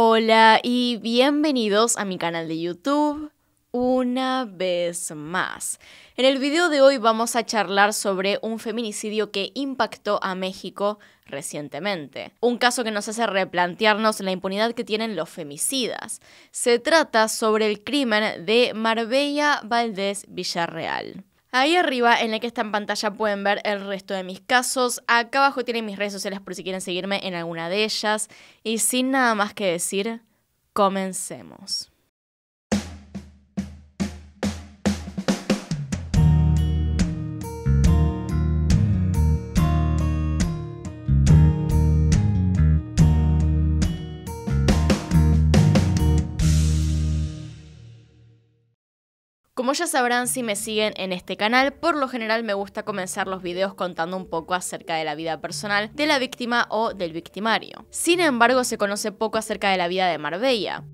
Hola y bienvenidos a mi canal de YouTube una vez más. En el video de hoy vamos a charlar sobre un feminicidio que impactó a México recientemente. Un caso que nos hace replantearnos la impunidad que tienen los femicidas. Se trata sobre el crimen de Marbella Valdés Villarreal. Ahí arriba, en la que está en pantalla, pueden ver el resto de mis casos. Acá abajo tienen mis redes sociales por si quieren seguirme en alguna de ellas. Y sin nada más que decir, comencemos. Como ya sabrán si me siguen en este canal, por lo general me gusta comenzar los videos contando un poco acerca de la vida personal de la víctima o del victimario. Sin embargo, se conoce poco acerca de la vida de Marbella.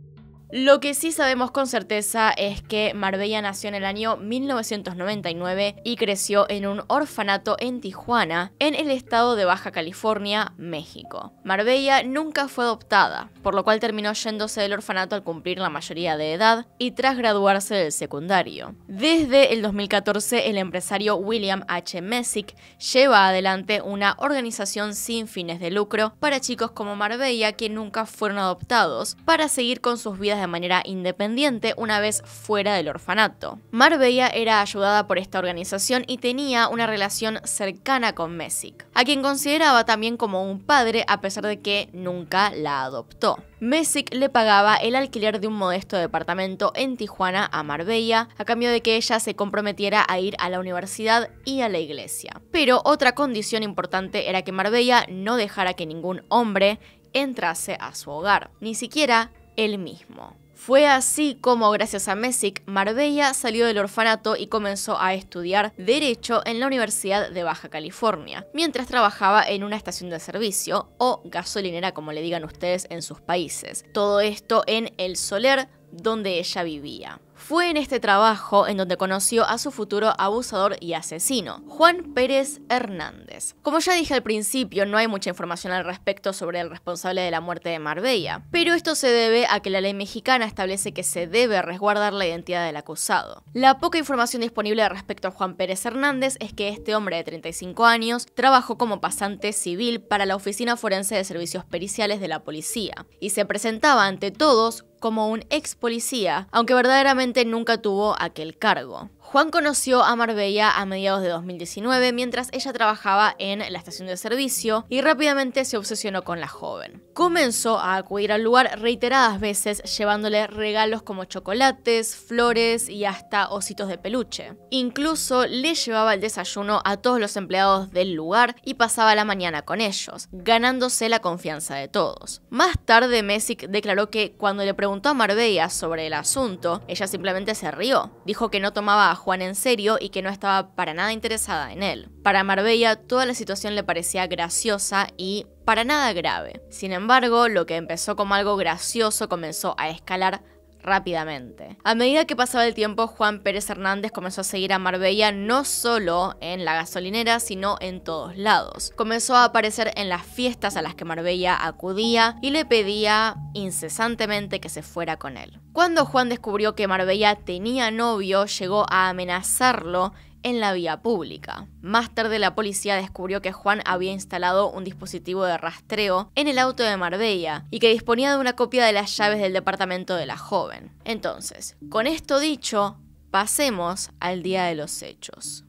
Lo que sí sabemos con certeza es que Marbella nació en el año 1999 y creció en un orfanato en Tijuana, en el estado de Baja California, México. Marbella nunca fue adoptada, por lo cual terminó yéndose del orfanato al cumplir la mayoría de edad y tras graduarse del secundario. Desde el 2014, el empresario William H. Messick lleva adelante una organización sin fines de lucro para chicos como Marbella que nunca fueron adoptados, para seguir con sus vidas manera independiente una vez fuera del orfanato. Marbella era ayudada por esta organización y tenía una relación cercana con Messick, a quien consideraba también como un padre a pesar de que nunca la adoptó. Messick le pagaba el alquiler de un modesto departamento en Tijuana a Marbella, a cambio de que ella se comprometiera a ir a la universidad y a la iglesia. Pero otra condición importante era que Marbella no dejara que ningún hombre entrase a su hogar, ni siquiera el mismo. Fue así como, gracias a Messick, Marbella salió del orfanato y comenzó a estudiar Derecho en la Universidad de Baja California, mientras trabajaba en una estación de servicio, o gasolinera como le digan ustedes en sus países. Todo esto en El Soler, donde ella vivía. Fue en este trabajo en donde conoció a su futuro abusador y asesino, Juan Pérez Hernández. Como ya dije al principio, no hay mucha información al respecto sobre el responsable de la muerte de Marbella, pero esto se debe a que la ley mexicana establece que se debe resguardar la identidad del acusado. La poca información disponible respecto a Juan Pérez Hernández es que este hombre de 35 años trabajó como pasante civil para la Oficina Forense de Servicios Periciales de la Policía y se presentaba ante todos como un ex policía, aunque verdaderamente nunca tuvo aquel cargo. Juan conoció a Marbella a mediados de 2019 mientras ella trabajaba en la estación de servicio y rápidamente se obsesionó con la joven. Comenzó a acudir al lugar reiteradas veces llevándole regalos como chocolates, flores y hasta ositos de peluche. Incluso le llevaba el desayuno a todos los empleados del lugar y pasaba la mañana con ellos, ganándose la confianza de todos. Más tarde Messick declaró que cuando le preguntó a Marbella sobre el asunto, ella simplemente se rió, dijo que no tomaba Juan en serio y que no estaba para nada interesada en él. Para Marbella, toda la situación le parecía graciosa y para nada grave. Sin embargo, lo que empezó como algo gracioso comenzó a escalar rápidamente. A medida que pasaba el tiempo, Juan Pérez Hernández comenzó a seguir a Marbella no solo en la gasolinera, sino en todos lados. Comenzó a aparecer en las fiestas a las que Marbella acudía y le pedía incesantemente que se fuera con él. Cuando Juan descubrió que Marbella tenía novio, llegó a amenazarlo en la vía pública. Más tarde la policía descubrió que Juan había instalado un dispositivo de rastreo en el auto de Marbella y que disponía de una copia de las llaves del departamento de la joven. Entonces, con esto dicho, pasemos al día de los hechos.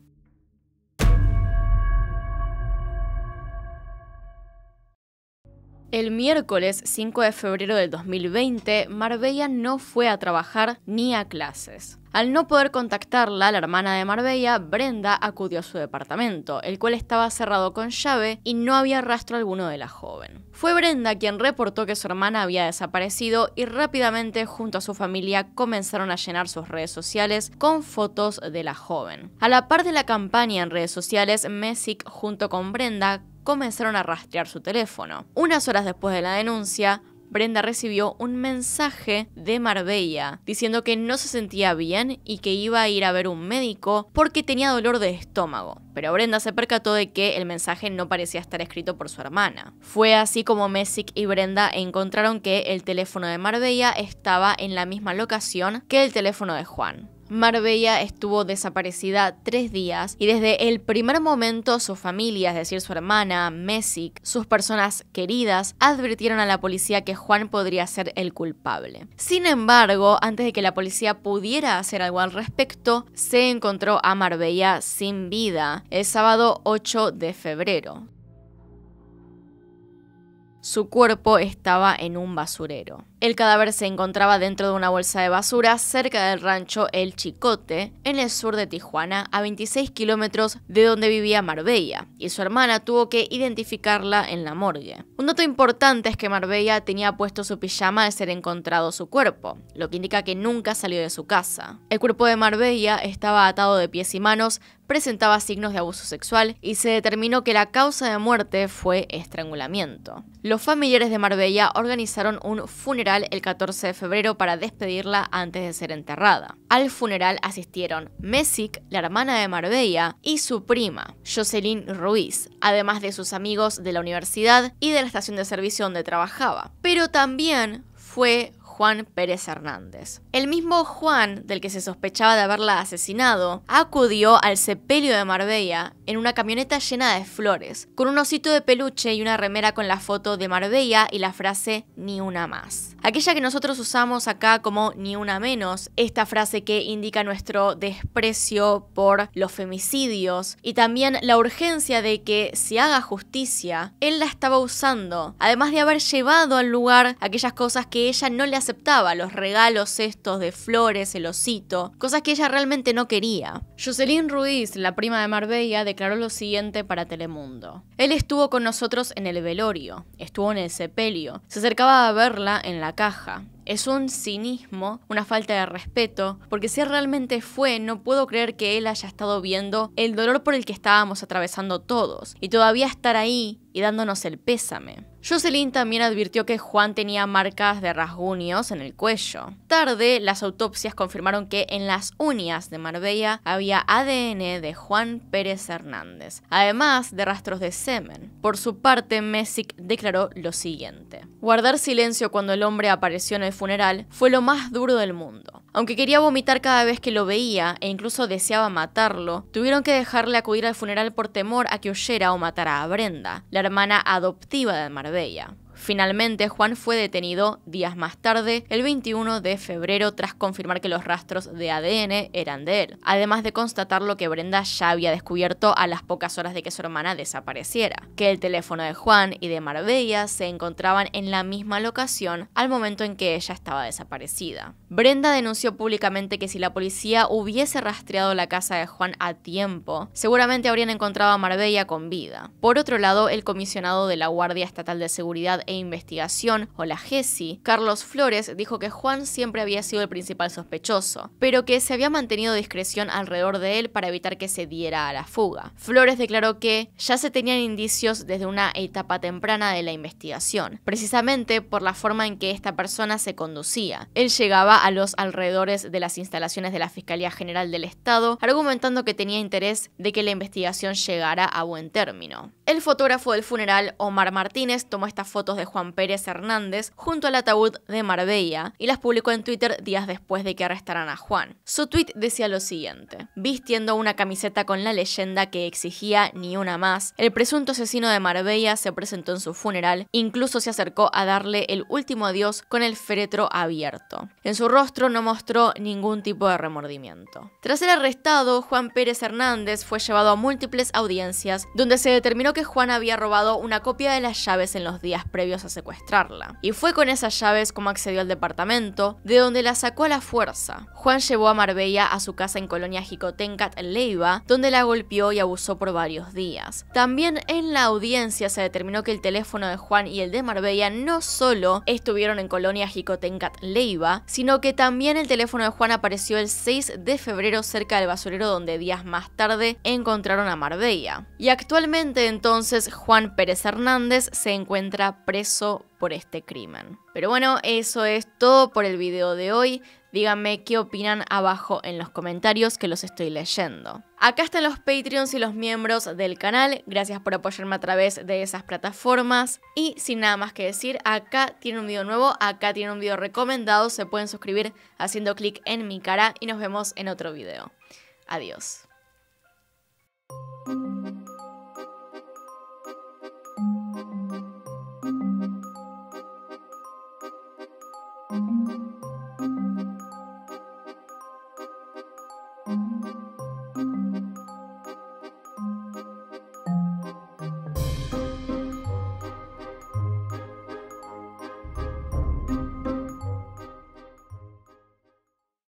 El miércoles 5 de febrero del 2020, Marbella no fue a trabajar ni a clases. Al no poder contactarla, la hermana de Marbella, Brenda, acudió a su departamento, el cual estaba cerrado con llave y no había rastro alguno de la joven. Fue Brenda quien reportó que su hermana había desaparecido y rápidamente junto a su familia comenzaron a llenar sus redes sociales con fotos de la joven. A la par de la campaña en redes sociales, Messick junto con Brenda comenzaron a rastrear su teléfono. Unas horas después de la denuncia, Brenda recibió un mensaje de Marbella diciendo que no se sentía bien y que iba a ir a ver un médico porque tenía dolor de estómago. Pero Brenda se percató de que el mensaje no parecía estar escrito por su hermana. Fue así como Messick y Brenda encontraron que el teléfono de Marbella estaba en la misma locación que el teléfono de Juan. Marbella estuvo desaparecida tres días y desde el primer momento su familia, es decir, su hermana, Messick, sus personas queridas, advirtieron a la policía que Juan podría ser el culpable. Sin embargo, antes de que la policía pudiera hacer algo al respecto, se encontró a Marbella sin vida el sábado 8 de febrero. Su cuerpo estaba en un basurero. El cadáver se encontraba dentro de una bolsa de basura cerca del rancho El Chicote, en el sur de Tijuana, a 26 kilómetros de donde vivía Marbella, y su hermana tuvo que identificarla en la morgue. Un dato importante es que Marbella tenía puesto su pijama al ser encontrado su cuerpo, lo que indica que nunca salió de su casa. El cuerpo de Marbella estaba atado de pies y manos, presentaba signos de abuso sexual y se determinó que la causa de muerte fue estrangulamiento. Los familiares de Marbella organizaron un funeral el 14 de febrero para despedirla antes de ser enterrada. Al funeral asistieron Messick, la hermana de Marbella, y su prima, Jocelyn Ruiz, además de sus amigos de la universidad y de la estación de servicio donde trabajaba. Pero también fue Juan Pérez Hernández. El mismo Juan, del que se sospechaba de haberla asesinado, acudió al sepelio de Marbella en una camioneta llena de flores, con un osito de peluche y una remera con la foto de Marbella y la frase ni una más. Aquella que nosotros usamos acá como ni una menos, esta frase que indica nuestro desprecio por los femicidios y también la urgencia de que se haga justicia, él la estaba usando, además de haber llevado al lugar aquellas cosas que ella no le aceptaba los regalos estos de flores, el osito, cosas que ella realmente no quería. Jocelyn Ruiz, la prima de Marbella, declaró lo siguiente para Telemundo. Él estuvo con nosotros en el velorio, estuvo en el sepelio, se acercaba a verla en la caja, es un cinismo, una falta de respeto, porque si realmente fue, no puedo creer que él haya estado viendo el dolor por el que estábamos atravesando todos, y todavía estar ahí y dándonos el pésame. Jocelyn también advirtió que Juan tenía marcas de rasguños en el cuello. Tarde, las autopsias confirmaron que en las uñas de Marbella había ADN de Juan Pérez Hernández, además de rastros de semen. Por su parte, Messick declaró lo siguiente. Guardar silencio cuando el hombre apareció en el funeral fue lo más duro del mundo. Aunque quería vomitar cada vez que lo veía e incluso deseaba matarlo, tuvieron que dejarle acudir al funeral por temor a que huyera o matara a Brenda, la hermana adoptiva de Marbella. Finalmente, Juan fue detenido días más tarde, el 21 de febrero, tras confirmar que los rastros de ADN eran de él, además de constatar lo que Brenda ya había descubierto a las pocas horas de que su hermana desapareciera, que el teléfono de Juan y de Marbella se encontraban en la misma locación al momento en que ella estaba desaparecida. Brenda denunció públicamente que si la policía hubiese rastreado la casa de Juan a tiempo, seguramente habrían encontrado a Marbella con vida. Por otro lado, el comisionado de la Guardia Estatal de Seguridad e Investigación, o la GESI, Carlos Flores dijo que Juan siempre había sido el principal sospechoso, pero que se había mantenido discreción alrededor de él para evitar que se diera a la fuga. Flores declaró que ya se tenían indicios desde una etapa temprana de la investigación, precisamente por la forma en que esta persona se conducía. Él llegaba a los alrededores de las instalaciones de la Fiscalía General del Estado, argumentando que tenía interés de que la investigación llegara a buen término. El fotógrafo del funeral, Omar Martínez, tomó estas fotos de Juan Pérez Hernández junto al ataúd de Marbella y las publicó en Twitter días después de que arrestaran a Juan. Su tweet decía lo siguiente: Vistiendo una camiseta con la leyenda que exigía ni una más, el presunto asesino de Marbella se presentó en su funeral, e incluso se acercó a darle el último adiós con el féretro abierto. En su rostro no mostró ningún tipo de remordimiento. Tras ser arrestado, Juan Pérez Hernández fue llevado a múltiples audiencias donde se determinó que Juan había robado una copia de las llaves en los días previos a secuestrarla. Y fue con esas llaves como accedió al departamento, de donde la sacó a la fuerza. Juan llevó a Marbella a su casa en Colonia Jicotencat, Leiva, donde la golpeó y abusó por varios días. También en la audiencia se determinó que el teléfono de Juan y el de Marbella no solo estuvieron en Colonia Jicotencat, Leiva, sino que también el teléfono de Juan apareció el 6 de febrero cerca del basurero donde días más tarde encontraron a Marbella. Y actualmente entonces Juan Pérez Hernández se encuentra preso eso por este crimen. Pero bueno, eso es todo por el video de hoy. Díganme qué opinan abajo en los comentarios que los estoy leyendo. Acá están los Patreons y los miembros del canal. Gracias por apoyarme a través de esas plataformas. Y sin nada más que decir, acá tiene un video nuevo, acá tiene un video recomendado. Se pueden suscribir haciendo clic en mi cara y nos vemos en otro video. Adiós. thank you